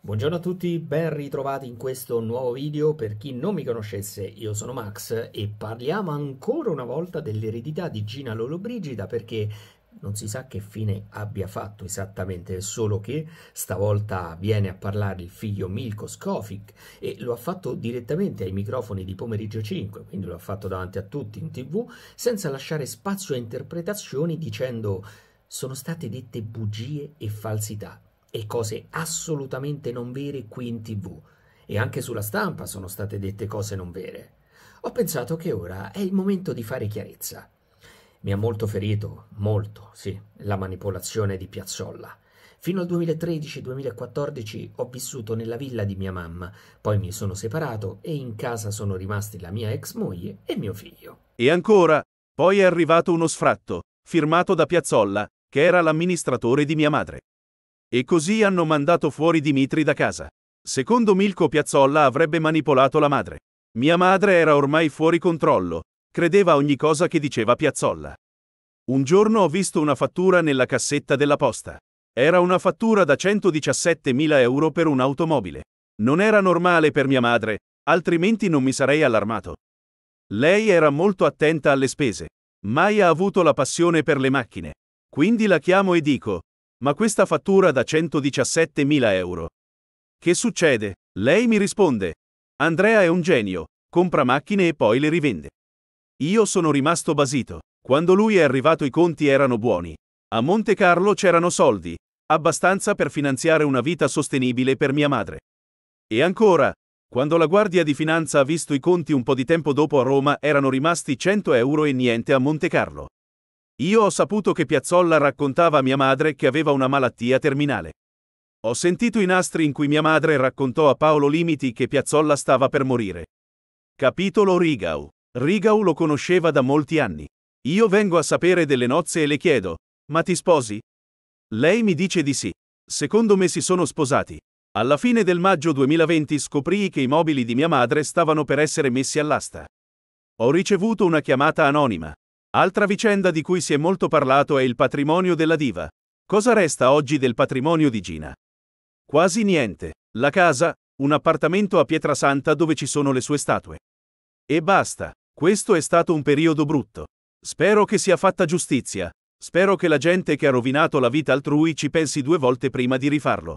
Buongiorno a tutti, ben ritrovati in questo nuovo video. Per chi non mi conoscesse, io sono Max e parliamo ancora una volta dell'eredità di Gina Lollobrigida perché non si sa che fine abbia fatto esattamente, solo che stavolta viene a parlare il figlio Milko Skofic e lo ha fatto direttamente ai microfoni di Pomeriggio 5, quindi lo ha fatto davanti a tutti in tv, senza lasciare spazio a interpretazioni dicendo sono state dette bugie e falsità e cose assolutamente non vere qui in tv. E anche sulla stampa sono state dette cose non vere. Ho pensato che ora è il momento di fare chiarezza. Mi ha molto ferito, molto, sì, la manipolazione di Piazzolla. Fino al 2013-2014 ho vissuto nella villa di mia mamma, poi mi sono separato e in casa sono rimasti la mia ex moglie e mio figlio. E ancora, poi è arrivato uno sfratto, firmato da Piazzolla, che era l'amministratore di mia madre. E così hanno mandato fuori Dimitri da casa. Secondo Milko Piazzolla avrebbe manipolato la madre. Mia madre era ormai fuori controllo, credeva ogni cosa che diceva Piazzolla. Un giorno ho visto una fattura nella cassetta della posta. Era una fattura da 117.000 euro per un'automobile. Non era normale per mia madre, altrimenti non mi sarei allarmato. Lei era molto attenta alle spese. Mai ha avuto la passione per le macchine. Quindi la chiamo e dico, ma questa fattura da 117.000 euro. Che succede? Lei mi risponde. Andrea è un genio, compra macchine e poi le rivende. Io sono rimasto basito. Quando lui è arrivato i conti erano buoni. A Monte Carlo c'erano soldi, abbastanza per finanziare una vita sostenibile per mia madre. E ancora, quando la Guardia di Finanza ha visto i conti un po' di tempo dopo a Roma erano rimasti 100 euro e niente a Monte Carlo. Io ho saputo che Piazzolla raccontava a mia madre che aveva una malattia terminale. Ho sentito i nastri in cui mia madre raccontò a Paolo Limiti che Piazzolla stava per morire. Capitolo Rigau. Rigau lo conosceva da molti anni. Io vengo a sapere delle nozze e le chiedo, ma ti sposi? Lei mi dice di sì. Secondo me si sono sposati. Alla fine del maggio 2020 scoprii che i mobili di mia madre stavano per essere messi all'asta. Ho ricevuto una chiamata anonima. Altra vicenda di cui si è molto parlato è il patrimonio della diva. Cosa resta oggi del patrimonio di Gina? Quasi niente. La casa, un appartamento a Pietrasanta dove ci sono le sue statue. E basta. Questo è stato un periodo brutto. Spero che sia fatta giustizia. Spero che la gente che ha rovinato la vita altrui ci pensi due volte prima di rifarlo.